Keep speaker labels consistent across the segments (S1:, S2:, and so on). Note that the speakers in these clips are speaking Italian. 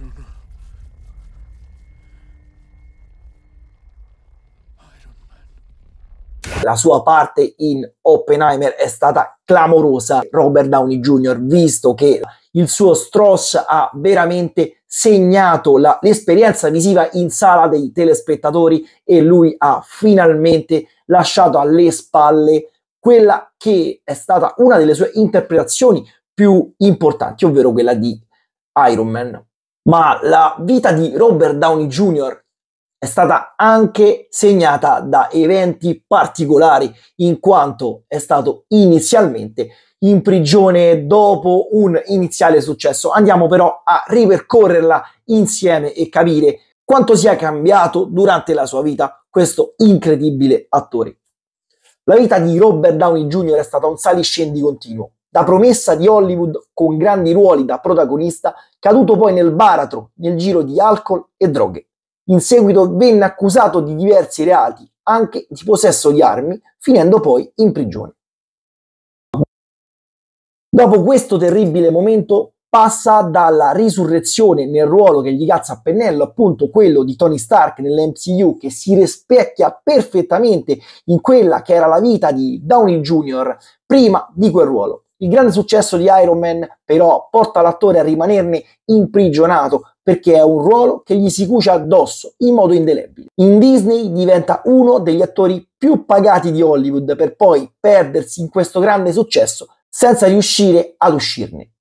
S1: nessuno. La sua parte in Oppenheimer è stata clamorosa. Robert Downey Jr., visto che il suo Stross ha veramente segnato la, l'esperienza visiva in sala dei telespettatori e lui ha finalmente lasciato alle spalle quella che è stata una delle sue interpretazioni più importanti, ovvero quella di Iron Man ma la vita di Robert Downey Jr. è stata anche segnata da eventi particolari, in quanto è stato inizialmente in prigione dopo un iniziale successo. Andiamo però a ripercorrerla insieme e capire quanto sia cambiato durante la sua vita questo incredibile attore. La vita di Robert Downey Jr. è stata un saliscendi continuo da promessa di Hollywood con grandi ruoli da protagonista, caduto poi nel baratro, nel giro di alcol e droghe. In seguito venne accusato di diversi reati, anche di possesso di armi, finendo poi in prigione. Dopo questo terribile momento passa dalla risurrezione nel ruolo che gli cazza a pennello, appunto quello di Tony Stark nell'MCU, che si rispecchia perfettamente in quella che era la vita di Downey Jr. prima di quel ruolo. Il grande successo di Iron Man però porta l'attore a rimanerne imprigionato perché è un ruolo che gli si cuce addosso in modo indelebile. In Disney diventa uno degli attori più pagati di Hollywood per poi perdersi in questo grande successo senza riuscire ad uscirne.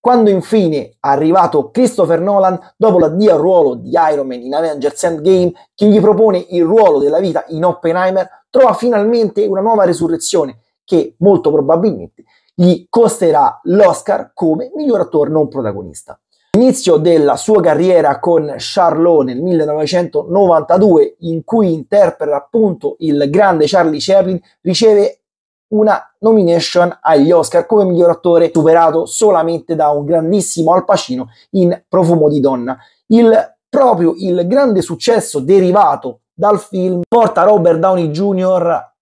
S1: Quando infine è arrivato Christopher Nolan, dopo l'addio al ruolo di Iron Man in Avengers Endgame, che gli propone il ruolo della vita in Oppenheimer, trova finalmente una nuova resurrezione che molto probabilmente gli costerà l'Oscar come miglior attore non protagonista. Inizio della sua carriera con Charlot nel 1992, in cui interpreta appunto il grande Charlie Chaplin, riceve una nomination agli Oscar come miglior attore, superato solamente da un grandissimo Al Pacino in Profumo di donna. Il proprio il grande successo derivato dal film porta Robert Downey Jr.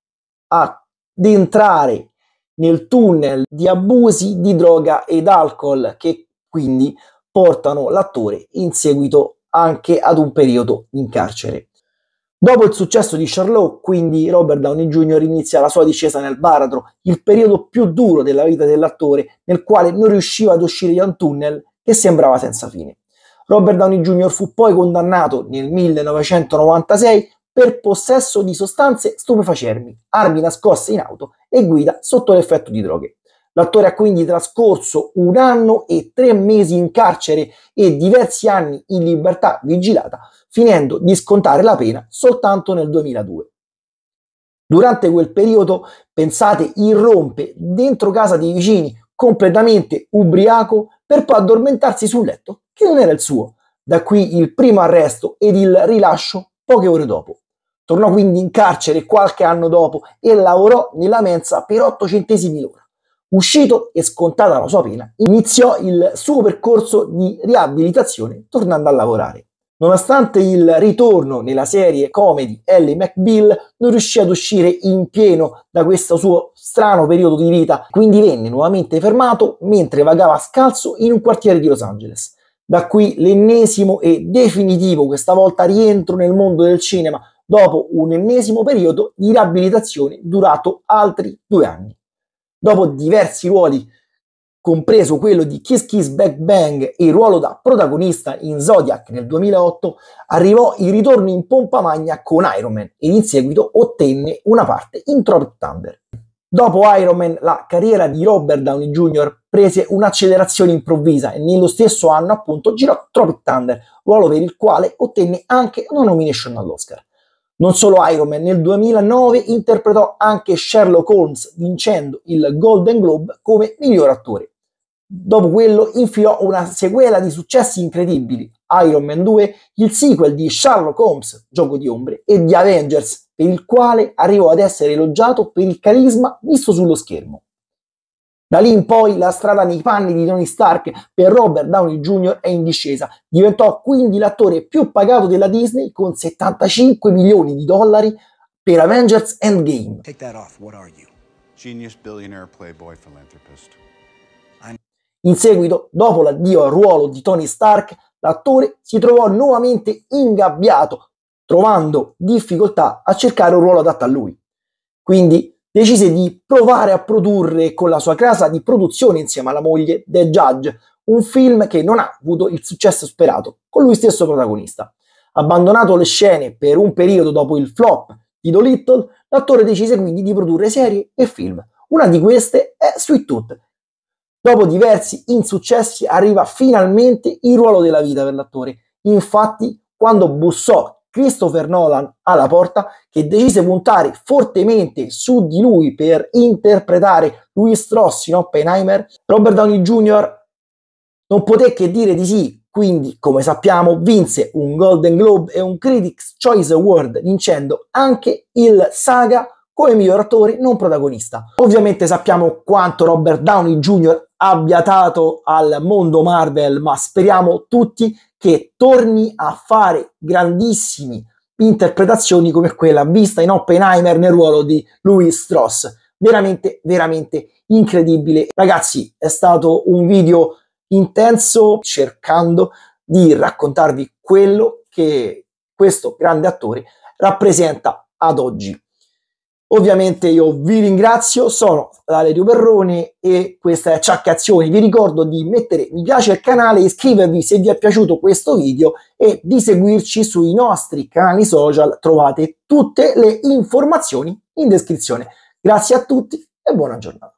S1: ad entrare nel tunnel di abusi di droga ed alcol che quindi portano l'attore in seguito anche ad un periodo in carcere. Dopo il successo di Charlotte, quindi Robert Downey Jr. inizia la sua discesa nel baratro, il periodo più duro della vita dell'attore, nel quale non riusciva ad uscire da un tunnel che sembrava senza fine. Robert Downey Jr. fu poi condannato nel 1996 per possesso di sostanze stupefacermi, armi nascoste in auto e guida sotto l'effetto di droghe. L'attore ha quindi trascorso un anno e tre mesi in carcere e diversi anni in libertà vigilata, finendo di scontare la pena soltanto nel 2002. Durante quel periodo, pensate, irrompe dentro casa dei vicini, completamente ubriaco, per poi addormentarsi sul letto che non era il suo. Da qui il primo arresto ed il rilascio poche ore dopo. Tornò quindi in carcere qualche anno dopo e lavorò nella mensa per 8 centesimi l'ora. Uscito e scontata la sua pena, iniziò il suo percorso di riabilitazione tornando a lavorare. Nonostante il ritorno nella serie comedy Ellie McBeal, non riuscì ad uscire in pieno da questo suo strano periodo di vita, quindi venne nuovamente fermato mentre vagava scalzo in un quartiere di Los Angeles. Da qui l'ennesimo e definitivo, questa volta rientro nel mondo del cinema, dopo un ennesimo periodo di riabilitazione durato altri due anni. Dopo diversi ruoli, compreso quello di Kiss Kiss Back Bang e il ruolo da protagonista in Zodiac nel 2008, arrivò il ritorno in pompa magna con Iron Man ed in seguito ottenne una parte in Tropic Thunder. Dopo Iron Man, la carriera di Robert Downey Jr. prese un'accelerazione improvvisa e nello stesso anno appunto girò Tropic Thunder, ruolo per il quale ottenne anche una nomination all'Oscar. Non solo Iron Man, nel 2009 interpretò anche Sherlock Holmes vincendo il Golden Globe come miglior attore. Dopo quello infilò una sequela di successi incredibili, Iron Man 2, il sequel di Sherlock Holmes, Gioco di Ombre, e di Avengers, per il quale arrivò ad essere elogiato per il carisma visto sullo schermo. Da lì in poi la strada nei panni di Tony Stark per Robert Downey Jr. è in discesa. Diventò quindi l'attore più pagato della Disney con 75 milioni di dollari per Avengers Endgame. Take that off. What are you? Genius billionaire playboy philanthropist. In seguito, dopo l'addio al ruolo di Tony Stark, l'attore si trovò nuovamente ingabbiato, trovando difficoltà a cercare un ruolo adatto a lui. Quindi decise di provare a produrre con la sua casa di produzione insieme alla moglie The Judge, un film che non ha avuto il successo sperato, con lui stesso protagonista. Abbandonato le scene per un periodo dopo il flop di Dolittle, l'attore decise quindi di produrre serie e film. Una di queste è Sweet Tooth. Dopo diversi insuccessi arriva finalmente il ruolo della vita per l'attore. Infatti, quando bussò Christopher Nolan alla porta che decise puntare fortemente su di lui per interpretare Louis Strauss in Oppenheimer, Robert Downey Jr. non poté che dire di sì, quindi come sappiamo vinse un Golden Globe e un Critics Choice Award vincendo anche il Saga come miglior attore non protagonista. Ovviamente sappiamo quanto Robert Downey Jr. abbia dato al mondo Marvel, ma speriamo tutti che torni a fare grandissime interpretazioni come quella vista in Oppenheimer nel ruolo di Louis Strauss. Veramente, veramente incredibile. Ragazzi, è stato un video intenso cercando di raccontarvi quello che questo grande attore rappresenta ad oggi. Ovviamente io vi ringrazio, sono Valerio Perrone e questa è Azioni. Vi ricordo di mettere mi piace al canale, iscrivervi se vi è piaciuto questo video e di seguirci sui nostri canali social. Trovate tutte le informazioni in descrizione. Grazie a tutti e buona giornata.